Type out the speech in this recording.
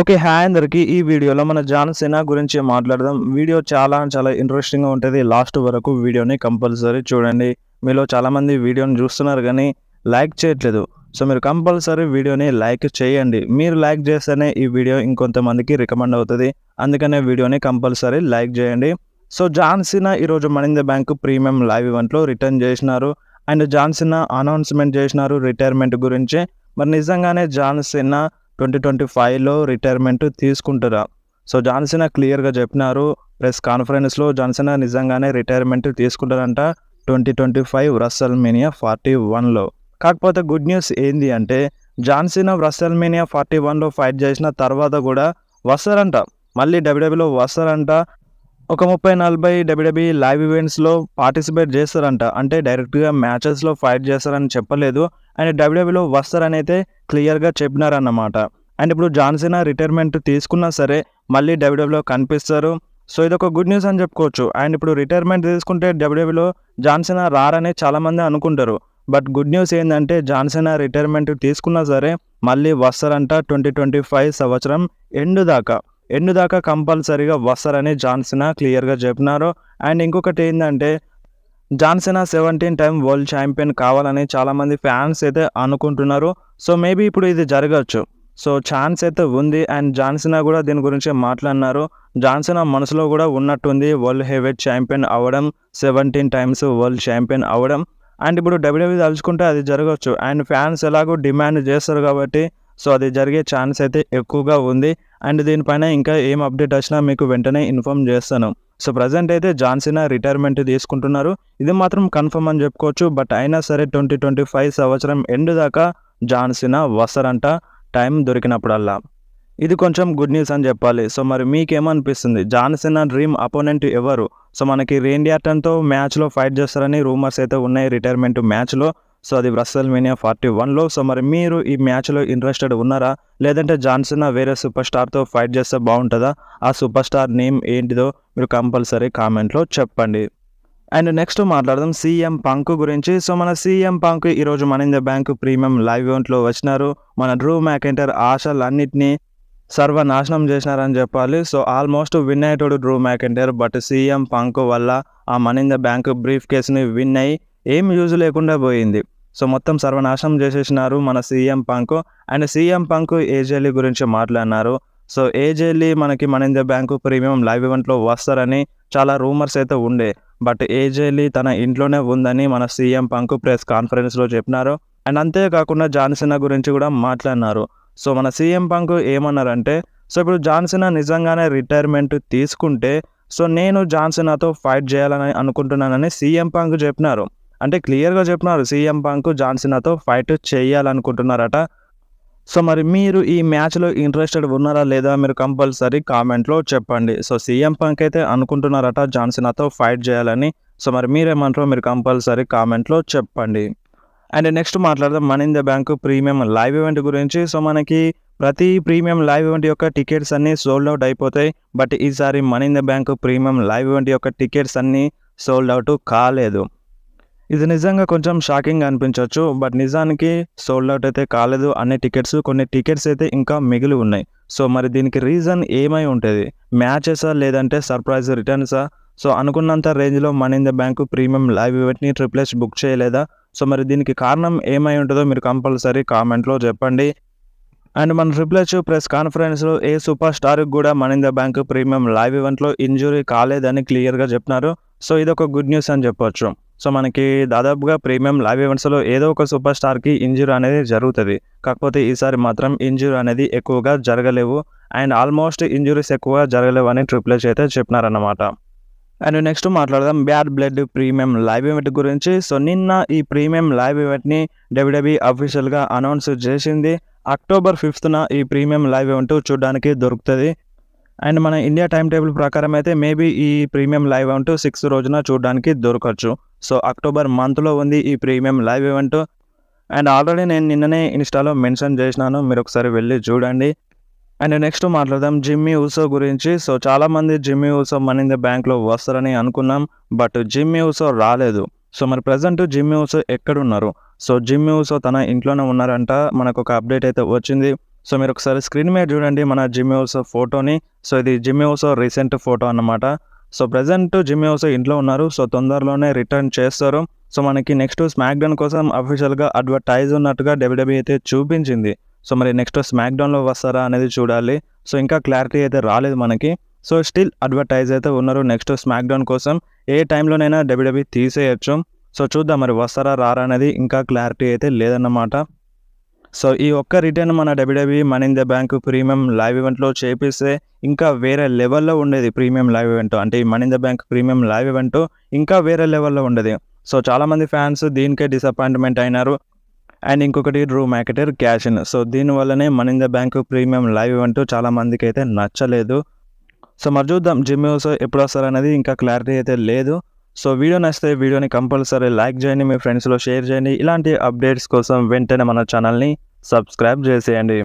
okay hi అందరికీ ఈ వీడియోలో మన జాన్సేన గురించి మాట్లాడదాం వీడియో చాలా చాలా ఇంట్రెస్టింగ్గా ఉంటుంది లాస్ట్ వరకు వీడియోని కంపల్సరీ చూడండి మీలో చాలామంది వీడియోని చూస్తున్నారు కానీ లైక్ చేయట్లేదు సో మీరు కంపల్సరీ వీడియోని లైక్ చేయండి మీరు లైక్ చేస్తేనే ఈ వీడియో ఇంకొంతమందికి రికమెండ్ అవుతుంది అందుకనే వీడియోని కంపల్సరీ లైక్ చేయండి సో జాన్సినా ఈరోజు మణింద బ్యాంకు ప్రీమియం లైవ్ ఈవెంట్లో రిటర్న్ చేసినారు అండ్ జాన్సినా అనౌన్స్మెంట్ చేసినారు రిటైర్మెంట్ గురించి మరి నిజంగానే జాన్సినా ట్వంటీ ట్వంటీ ఫైవ్లో రిటైర్మెంట్ తీసుకుంటారా సో జాన్సన్ క్లియర్గా చెప్పినారు ప్రెస్ కాన్ఫరెన్స్లో జాన్సన్ నిజంగానే రిటైర్మెంట్ తీసుకుంటారంట twenty twenty five wrestle forty వన్లో కాకపోతే గుడ్ న్యూస్ ఏంది అంటే జాన్సీన రస్సల్ ఫార్టీ వన్లో ఫైట్ చేసిన తర్వాత కూడా వస్తారంట మళ్ళీ డబ్ల్యూడబ్ల్యూలో e వస్తారంట ఒక ముప్పై నలభై డబ్ల్యూడబ్ల్యూ లైవ్ ఈవెంట్స్లో పార్టిసిపేట్ చేస్తారంట అంటే డైరెక్ట్గా మ్యాచెస్లో ఫైట్ చేస్తారని చెప్పలేదు అండ్ డబ్ల్యూడబ్ల్యూలో వస్తారని అయితే క్లియర్గా చెప్పినారన్నమాట అండ్ ఇప్పుడు జాన్సీనా రిటైర్మెంట్ తీసుకున్నా సరే మళ్ళీ డబ్ల్యూడబ్ల్యూలో కనిపిస్తారు సో ఇది ఒక గుడ్ న్యూస్ అని చెప్పుకోవచ్చు అండ్ ఇప్పుడు రిటైర్మెంట్ తీసుకుంటే డబ్ల్యూడబ్ల్యూలో జాన్సీనా రారని చాలామంది అనుకుంటారు బట్ గుడ్ న్యూస్ ఏంటంటే జాన్సీనా రిటైర్మెంట్ తీసుకున్నా సరే మళ్ళీ వస్తారంట ట్వంటీ ట్వంటీ ఫైవ్ సంవత్సరం ఎండ్ దాకా ఎన్ను దాకా కంపల్సరీగా వస్తారని జాన్సినా క్లియర్గా చెప్పినారు అండ్ ఇంకొకటి ఏంటంటే John Cena seventeen time world champion కావాలని చాలామంది ఫ్యాన్స్ అయితే అనుకుంటున్నారు సో మేబీ ఇప్పుడు ఇది జరగచ్చు సో ఛాన్స్ అయితే ఉంది అండ్ జాన్సినా కూడా దీని గురించి మాట్లాడినారు జాన్సినా మనసులో కూడా ఉన్నట్టుంది వరల్డ్ హెవెట్ ఛాంపియన్ అవ్వడం సెవెంటీన్ టైమ్స్ వరల్డ్ ఛాంపియన్ అవ్వడం అండ్ ఇప్పుడు డబ్ల్యూడబ్ల్యూ తలుచుకుంటే అది జరగవచ్చు అండ్ ఫ్యాన్స్ ఎలాగో డిమాండ్ చేస్తారు కాబట్టి సో అది జరిగే ఛాన్స్ అయితే ఎక్కువగా ఉంది అండ్ దీనిపైన ఇంకా ఏం అప్డేట్ వచ్చినా మీకు వెంటనే ఇన్ఫామ్ చేస్తాను సో ప్రజెంట్ అయితే జాన్సీనా రిటైర్మెంట్ తీసుకుంటున్నారు ఇది మాత్రం కన్ఫర్మ్ అని చెప్పుకోవచ్చు బట్ అయినా సరే ట్వంటీ ట్వంటీ ఫైవ్ సంవత్సరం ఎండ్ దాకా జాన్సీనా వస్తారంట టైం దొరికినప్పుడల్లా ఇది కొంచెం గుడ్ న్యూస్ అని చెప్పాలి సో మరి మీకేమనిపిస్తుంది జాన్సీనా డ్రీమ్ అపోనెంట్ ఎవరు సో మనకి రేండియాటన్తో మ్యాచ్లో ఫైట్ చేస్తారని రూమర్స్ అయితే ఉన్నాయి రిటైర్మెంట్ మ్యాచ్లో సో అది బ్రస్సల్ మీనియా ఫార్టీ వన్లో సో మరి మీరు ఈ మ్యాచ్లో ఇంట్రెస్టెడ్ ఉన్నారా లేదంటే జాన్సన్ వేరే సూపర్ స్టార్తో ఫైట్ చేస్తే బాగుంటుందా ఆ సూపర్ స్టార్ నేమ్ ఏంటిదో మీరు కంపల్సరీ కామెంట్లో చెప్పండి అండ్ నెక్స్ట్ మాట్లాడదాం సీఎం పంక్ గురించి సో మన సీఎం పంక్ ఈరోజు ఇంద బ్యాంకు ప్రీమియం లైవ్ ఈవెంట్లో వచ్చినారు మన డ్రూ మ్యాకెంటర్ ఆశలన్నింటినీ సర్వనాశనం చేసినారని చెప్పాలి సో ఆల్మోస్ట్ విన్ అయ్యేటోడు Drew McIntyre but CM Punk వల్ల ఆ ఇంద బ్యాంకు బ్రీఫ్ కేసుని విన్ అయ్యి ఏం యూజ్ లేకుండా పోయింది సో మొత్తం సర్వనాశనం చేసేసినారు మన CM Punk and CM Punk AJ Lee గురించి మాట్లాడినారు సో ఏజేలీ మనకి మన ఇండియా బ్యాంకు ప్రీమియం లైవ్ ఈవెంట్లో వస్తారని చాలా రూమర్స్ అయితే ఉండే బట్ ఏజేలీ తన ఇంట్లోనే ఉందని మన సీఎం పంకు ప్రెస్ కాన్ఫరెన్స్లో చెప్పినారు అండ్ అంతేకాకుండా జాన్సీనా గురించి కూడా మాట్లాడినారు సో మన సీఎం పంకు ఏమన్నారంటే సో ఇప్పుడు జాన్సీనా నిజంగానే రిటైర్మెంట్ తీసుకుంటే సో నేను జాన్సినాతో ఫైట్ చేయాలని అనుకుంటున్నానని సీఎం పంకు చెప్పినారు అంటే క్లియర్గా చెప్పినారు సీఎం పంక్ జాన్సినాతో ఫైట్ చేయాలనుకుంటున్నారట సో మరి మీరు ఈ మ్యాచ్లో ఇంట్రెస్టెడ్ ఉన్నారా లేదా మీరు కంపల్సరీ కామెంట్లో చెప్పండి సో సీఎం పంక్ అయితే అనుకుంటున్నారట జాన్సినాతో ఫైట్ చేయాలని సో మరి మీరేమంటారో మీరు కంపల్సరీ కామెంట్లో చెప్పండి అండ్ నెక్స్ట్ మాట్లాడదాం మన in bank premium live event గురించి సో మనకి ప్రతి ప్రీమియం లైవ్ ఈవెంట్ యొక్క టికెట్స్ అన్నీ సోల్డ్ అవుట్ అయిపోతాయి బట్ ఈసారి మన in bank premium live event యొక్క టికెట్స్ అన్నీ సోల్డ్ అవుట్ కాలేదు ఇది నిజంగా కొంచెం షాకింగ్ అనిపించవచ్చు బట్ నిజానికి సోల్డ్ అవుట్ అయితే కాలేదు అనే టికెట్స్ కొన్ని టికెట్స్ అయితే ఇంకా మిగిలి ఉన్నాయి సో మరి దీనికి రీజన్ ఏమై ఉంటుంది మ్యాచెసా లేదంటే సర్ప్రైజ్ రిటర్న్సా సో అనుకున్నంత రేంజ్లో మన in the bank premium live ఈవెంట్ని ట్రిప్లెస్ బుక్ చేయలేదా సో మరి దీనికి కారణం ఏమై ఉంటుందో మీరు కంపల్సరీ కామెంట్లో చెప్పండి అండ్ మన ట్రిప్లెచ్ ప్రెస్ కాన్ఫరెన్స్లో ఏ సూపర్ స్టార్కి కూడా మనింద బ్యాంక్ ప్రీమియం లైవ్ ఈవెంట్లో ఇంజురీ కాలేదని క్లియర్గా చెప్పినారు సో ఇది ఒక గుడ్ న్యూస్ అని చెప్పొచ్చు సో మనకి దాదాపుగా ప్రీమియం లైవ్ ఈవెంట్స్లో ఏదో ఒక సూపర్ స్టార్కి ఇంజురీ అనేది జరుగుతుంది కాకపోతే ఈసారి మాత్రం ఇంజురీ అనేది ఎక్కువగా జరగలేవు అండ్ ఆల్మోస్ట్ ఇంజురీస్ ఎక్కువగా జరగలేవు అని ట్రిపుల్ హెచ్ అయితే చెప్పినారన్నమాట అండ్ నెక్స్ట్ మాట్లాడదాం bad blood premium live event గురించి సో నిన్న ఈ ప్రీమియం లైవ్ ఈవెంట్ని డబ్ల్యూడబ్ల్యూ అఫీషియల్గా అనౌన్స్ చేసింది అక్టోబర్ ఫిఫ్త్న ఈ ప్రీమియం లైవ్ ఈవెంట్ చూడడానికి దొరుకుతుంది అండ్ మన ఇండియా టైం టేబుల్ ప్రకారం అయితే మేబీ ఈ ప్రీమియం లైవ్ ఈవెంట్ సిక్స్ రోజున చూడడానికి దొరకచ్చు సో అక్టోబర్ మంత్లో ఉంది ఈ premium live event and already నేను నిన్ననే ఇన్స్టాలో మెన్షన్ చేసినాను మీరు ఒకసారి వెళ్ళి చూడండి అండ్ నెక్స్ట్ మాట్లాడదాం జిమ్మీ ఉసో గురించి సో చాలామంది జిమ్మీ ఉసో మనీ ద బ్యాంక్లో వస్తారని అనుకున్నాం బట్ జిమ్మీ ఉసో రాలేదు సో మరి ప్రజెంట్ జిమ్మీ ఉసో ఎక్కడున్నారు సో జిమ్మీ ఉసో తన ఇంట్లోనే ఉన్నారంట మనకు ఒక అప్డేట్ అయితే వచ్చింది సో మీరు ఒకసారి స్క్రీన్ మీద చూడండి మన జిమ్యోసో ఫోటోని సో ఇది జిమ్యోసో రీసెంట్ ఫోటో అన్నమాట సో ప్రజెంట్ జిమ్యోసో ఇంట్లో ఉన్నారు సో తొందరలోనే రిటర్న్ చేస్తారు సో మనకి నెక్స్ట్ స్మాక్ డౌన్ కోసం అఫీషియల్గా అడ్వర్టైజ్ ఉన్నట్టుగా డబ్ల్యూడబ్ల్యూ అయితే చూపించింది సో మరి నెక్స్ట్ స్మాక్ డౌన్లో వస్తారా అనేది చూడాలి సో ఇంకా క్లారిటీ అయితే రాలేదు మనకి సో స్టిల్ అడ్వర్టైజ్ అయితే ఉన్నారు నెక్స్ట్ స్మాక్ డౌన్ కోసం ఏ టైంలోనైనా డబ్ల్యూడబ్ల్యూ తీసేయచ్చు సో చూద్దాం మరి వస్తారా రారా అనేది ఇంకా క్లారిటీ అయితే లేదన్నమాట సో ఈ ఒక్క రిటర్న్ మన డబ్ల్యూడబ్ల్యూ మన in the bank premium live ఈవెంట్లో చేపిస్తే ఇంకా వేరే లెవెల్లో ఉండేది ప్రీమియం లైవ్ ఈవెంట్ అంటే ఈ మన in the bank premium live event ఇంకా వేరే లెవెల్లో ఉండేది సో చాలామంది ఫ్యాన్స్ దీనికే డిసప్పాయింట్మెంట్ అయినారు అండ్ ఇంకొకటి Drew McIntyre cash in so దీనివల్లనే మన in the bank premium live event చాలామందికి అయితే నచ్చలేదు సో మరి చూద్దాం జిమ్ ఎప్పుడు అనేది ఇంకా క్లారిటీ అయితే లేదు సో వీడియో నచ్చితే వీడియోని కంపల్సరీ లైక్ చేయండి మీ ఫ్రెండ్స్లో షేర్ చేయండి ఇలాంటి అప్డేట్స్ కోసం వెంటనే మన ఛానల్ని సబ్స్క్రైబ్ చేసేయండి